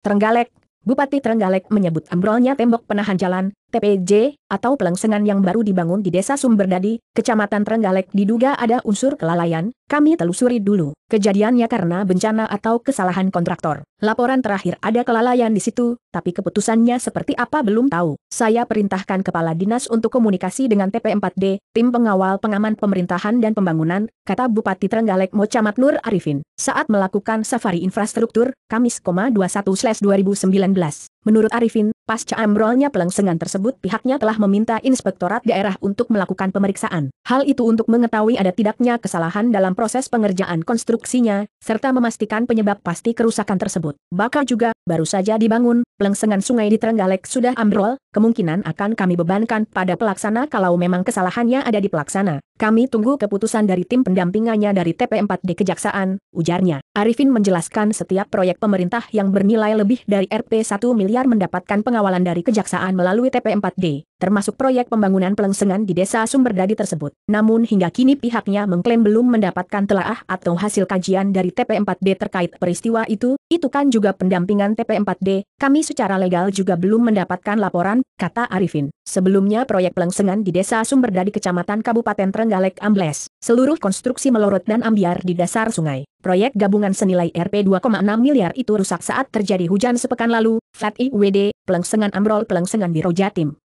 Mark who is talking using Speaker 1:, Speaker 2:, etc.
Speaker 1: Trenggalek, Bupati Trenggalek menyebut ambrolnya tembok penahan jalan, TPJ, atau pelengsengan yang baru dibangun di Desa Sumberdadi, Kecamatan Trenggalek diduga ada unsur kelalaian, kami telusuri dulu. Kejadiannya karena bencana atau kesalahan kontraktor. Laporan terakhir ada kelalaian di situ, tapi keputusannya seperti apa belum tahu. Saya perintahkan Kepala Dinas untuk komunikasi dengan TP4D, Tim Pengawal Pengaman Pemerintahan dan Pembangunan, kata Bupati Trenggalek Mocamat Nur Arifin. Saat melakukan safari infrastruktur, Kamis, 21-2019. Menurut Arifin, pasca ambrolnya pelengsengan tersebut pihaknya telah meminta Inspektorat Daerah untuk melakukan pemeriksaan. Hal itu untuk mengetahui ada tidaknya kesalahan dalam proses pengerjaan konstruksinya, serta memastikan penyebab pasti kerusakan tersebut. Bakal juga, baru saja dibangun, pelengsengan sungai di Trenggalek sudah ambrol, kemungkinan akan kami bebankan pada pelaksana kalau memang kesalahannya ada di pelaksana. Kami tunggu keputusan dari tim pendampingannya dari TP4D Kejaksaan, ujarnya. Arifin menjelaskan setiap proyek pemerintah yang bernilai lebih dari Rp1 miliar mendapatkan pengawalan dari Kejaksaan melalui TP4D termasuk proyek pembangunan pelengsengan di desa Sumberdadi tersebut. Namun hingga kini pihaknya mengklaim belum mendapatkan telaah atau hasil kajian dari TP4D terkait peristiwa itu, itu kan juga pendampingan TP4D, kami secara legal juga belum mendapatkan laporan, kata Arifin. Sebelumnya proyek pelengsengan di desa Sumberdadi Kecamatan Kabupaten Trenggalek Ambles, seluruh konstruksi melorot dan ambiar di dasar sungai. Proyek gabungan senilai Rp 2,6 miliar itu rusak saat terjadi hujan sepekan lalu, Flat IWD, pelengsengan Amrol pelengsengan Biro Jatim.